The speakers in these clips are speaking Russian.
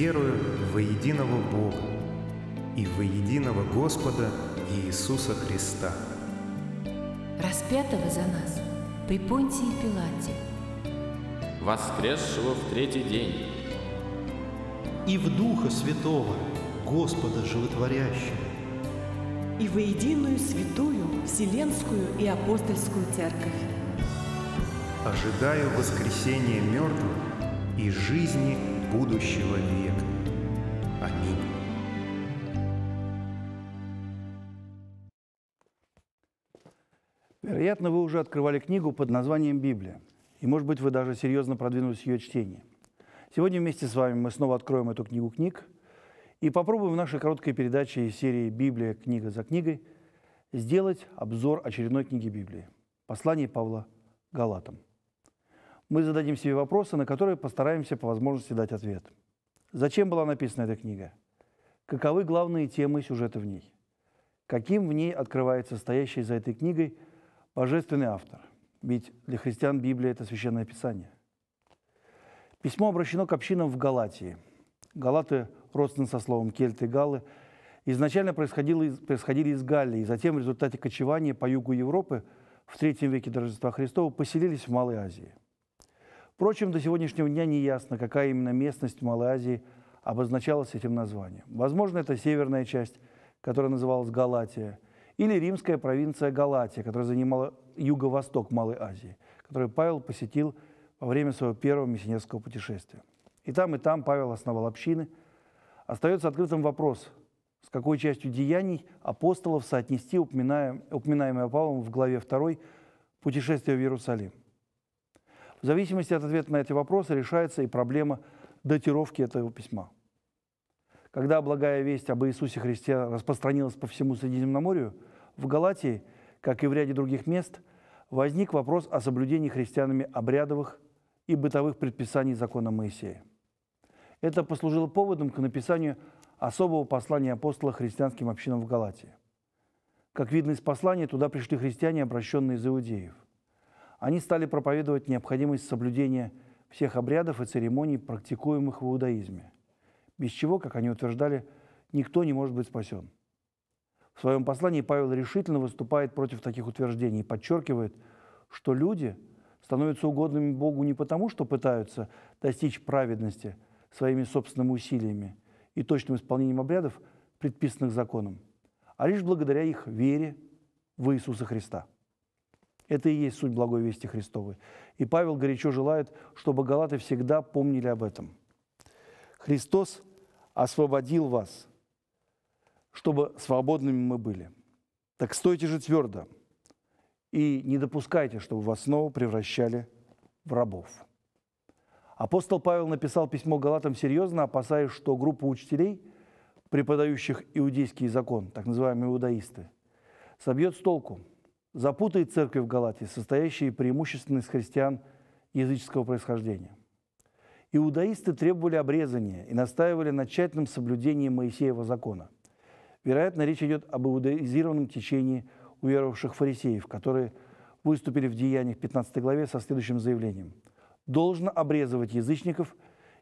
верую во единого Бога и во единого Господа Иисуса Христа. Распятого за нас при Понтии Пилате, воскресшего в третий день, и в Духа Святого, Господа Животворящего, и во единую святую Вселенскую и Апостольскую Церковь. Ожидаю воскресения мертвых и жизни будущего века. Аминь. Вероятно, вы уже открывали книгу под названием «Библия», и, может быть, вы даже серьезно продвинулись в ее чтение. Сегодня вместе с вами мы снова откроем эту книгу книг и попробуем в нашей короткой передаче из серии «Библия. Книга за книгой» сделать обзор очередной книги Библии – послание Павла Галатам – мы зададим себе вопросы, на которые постараемся по возможности дать ответ. Зачем была написана эта книга? Каковы главные темы и сюжеты в ней? Каким в ней открывается стоящий за этой книгой божественный автор? Ведь для христиан Библия – это священное писание. Письмо обращено к общинам в Галатии. Галаты, родственны со словом кельты и галлы, изначально происходили, происходили из Галлии, затем в результате кочевания по югу Европы в III веке до Рождества Христова поселились в Малой Азии – Впрочем, до сегодняшнего дня не ясно, какая именно местность в Малайзии обозначалась этим названием. Возможно, это северная часть, которая называлась Галатия, или римская провинция Галатия, которая занимала юго-восток Малой Азии, которую Павел посетил во время своего первого миссионерского путешествия. И там, и там Павел основал общины. Остается открытым вопрос, с какой частью деяний апостолов соотнести упоминаемое Павлом в главе 2 «Путешествие в Иерусалим». В зависимости от ответа на эти вопросы решается и проблема датировки этого письма. Когда благая весть об Иисусе Христе распространилась по всему Средиземноморью, в Галатии, как и в ряде других мест, возник вопрос о соблюдении христианами обрядовых и бытовых предписаний закона Моисея. Это послужило поводом к написанию особого послания апостола христианским общинам в Галатии. Как видно из послания, туда пришли христиане, обращенные из иудеев – они стали проповедовать необходимость соблюдения всех обрядов и церемоний, практикуемых в иудаизме, без чего, как они утверждали, никто не может быть спасен. В своем послании Павел решительно выступает против таких утверждений и подчеркивает, что люди становятся угодными Богу не потому, что пытаются достичь праведности своими собственными усилиями и точным исполнением обрядов, предписанных законом, а лишь благодаря их вере в Иисуса Христа. Это и есть суть благой вести Христовой. И Павел горячо желает, чтобы галаты всегда помнили об этом. Христос освободил вас, чтобы свободными мы были. Так стойте же твердо и не допускайте, чтобы вас снова превращали в рабов. Апостол Павел написал письмо Галатам серьезно, опасаясь, что группа учителей, преподающих иудейский закон, так называемые иудаисты, собьет с толку – запутает церковь в Галатии, состоящие преимущественно из христиан языческого происхождения. Иудаисты требовали обрезания и настаивали на тщательном соблюдении Моисеева закона. Вероятно, речь идет об иудаизированном течении уверовавших фарисеев, которые выступили в Деяниях 15 главе со следующим заявлением. «Должно обрезывать язычников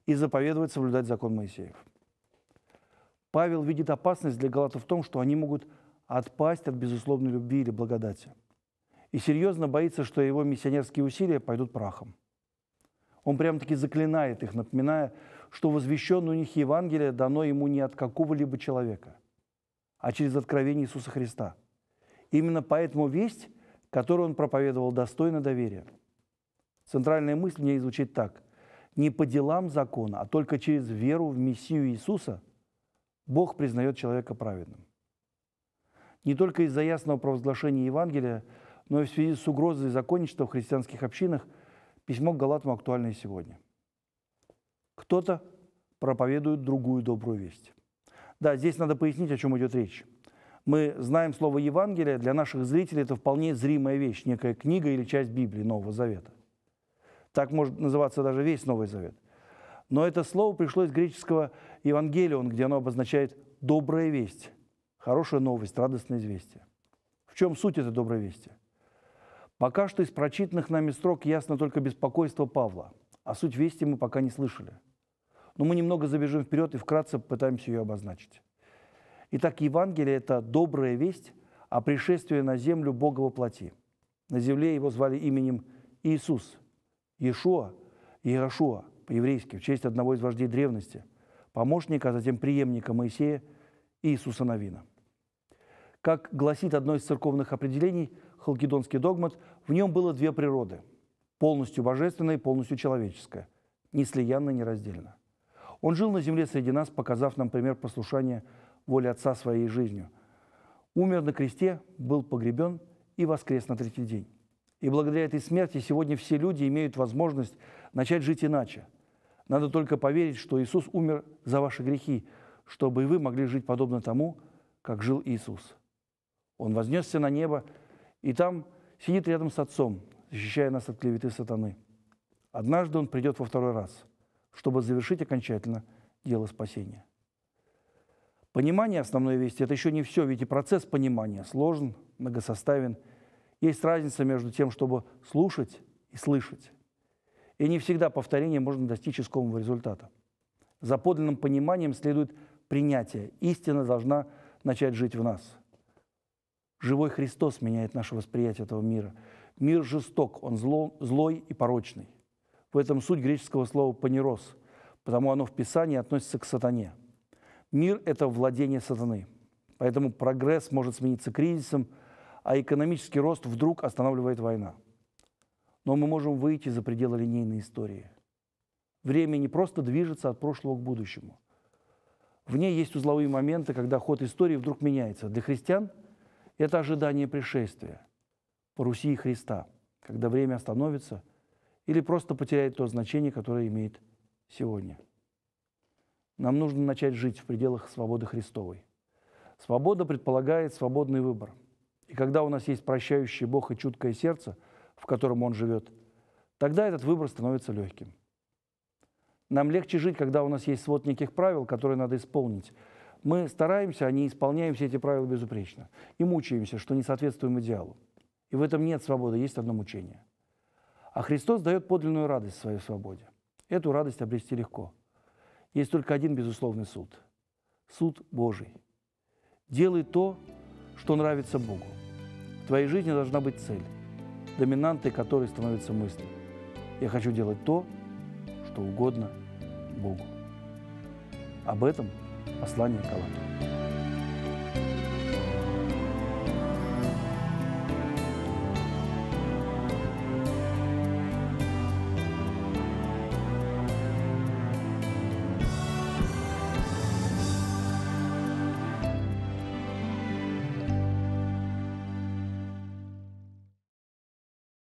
и заповедовать соблюдать закон Моисеев». Павел видит опасность для галатов в том, что они могут отпасть от безусловной любви или благодати. И серьезно боится, что его миссионерские усилия пойдут прахом. Он прямо таки заклинает их, напоминая, что возвещенное у них Евангелие дано ему не от какого-либо человека, а через откровение Иисуса Христа. Именно поэтому весть, которую он проповедовал, достойна доверия. Центральная мысль мне звучит так. Не по делам закона, а только через веру в Мессию Иисуса Бог признает человека праведным не только из-за ясного провозглашения Евангелия, но и в связи с угрозой законничества в христианских общинах письмо к Галатам актуально и сегодня. Кто-то проповедует другую добрую весть. Да, здесь надо пояснить, о чем идет речь. Мы знаем слово «Евангелие», для наших зрителей это вполне зримая вещь, некая книга или часть Библии Нового Завета. Так может называться даже весь Новый Завет. Но это слово пришло из греческого «евангелион», где оно обозначает «добрая весть». Хорошая новость, радостное известие. В чем суть этой доброй вести? Пока что из прочитанных нами строк ясно только беспокойство Павла, а суть вести мы пока не слышали. Но мы немного забежим вперед и вкратце пытаемся ее обозначить. Итак, Евангелие – это добрая весть о пришествии на землю Бога во плоти. На земле его звали именем Иисус, Иешуа, Иерошуа по-еврейски, в честь одного из вождей древности, помощника, а затем преемника Моисея – Иисуса Новина. Как гласит одно из церковных определений, халкидонский догмат, в нем было две природы – полностью божественная и полностью человеческая, неслиянно, нераздельно. Он жил на земле среди нас, показав нам пример послушания воли Отца своей жизнью. Умер на кресте, был погребен и воскрес на третий день. И благодаря этой смерти сегодня все люди имеют возможность начать жить иначе. Надо только поверить, что Иисус умер за ваши грехи – чтобы и вы могли жить подобно тому, как жил Иисус. Он вознесся на небо, и там сидит рядом с Отцом, защищая нас от клеветы сатаны. Однажды Он придет во второй раз, чтобы завершить окончательно дело спасения. Понимание основной вести – это еще не все, ведь и процесс понимания сложен, многосоставен. Есть разница между тем, чтобы слушать и слышать. И не всегда повторение можно достичь искомого результата. За подлинным пониманием следует – принятия. Истина должна начать жить в нас. Живой Христос меняет наше восприятие этого мира. Мир жесток, он зло, злой и порочный. В этом суть греческого слова «панерос», потому оно в Писании относится к сатане. Мир – это владение сатаны. Поэтому прогресс может смениться кризисом, а экономический рост вдруг останавливает война. Но мы можем выйти за пределы линейной истории. Время не просто движется от прошлого к будущему. В ней есть узловые моменты, когда ход истории вдруг меняется. Для христиан это ожидание пришествия по Руси и Христа, когда время остановится или просто потеряет то значение, которое имеет сегодня. Нам нужно начать жить в пределах свободы Христовой. Свобода предполагает свободный выбор. И когда у нас есть прощающий Бог и чуткое сердце, в котором Он живет, тогда этот выбор становится легким. Нам легче жить, когда у нас есть свод неких правил, которые надо исполнить. Мы стараемся, а не исполняем все эти правила безупречно. И мучаемся, что не соответствуем идеалу. И в этом нет свободы, есть одно мучение. А Христос дает подлинную радость в своей свободе. Эту радость обрести легко. Есть только один безусловный суд. Суд Божий. Делай то, что нравится Богу. В твоей жизни должна быть цель, доминантой которой становится мысль. Я хочу делать то, что угодно Богу. Об этом послание Галатам.